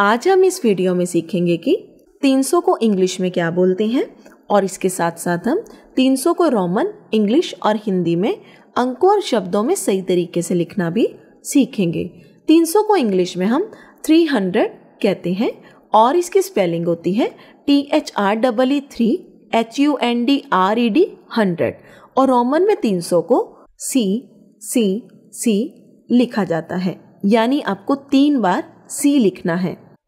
आज हम इस वीडियो में सीखेंगे कि 300 को इंग्लिश में क्या बोलते हैं और इसके साथ साथ हम 300 को रोमन इंग्लिश और हिंदी में अंकों और शब्दों में सही तरीके से लिखना भी सीखेंगे 300 को इंग्लिश में हम 300 कहते हैं और इसकी स्पेलिंग होती है T H R double E three H U N D R E D hundred और रोमन में 300 को सी सी सी लिखा जाता है यानी आपको तीन बार सी लिखना है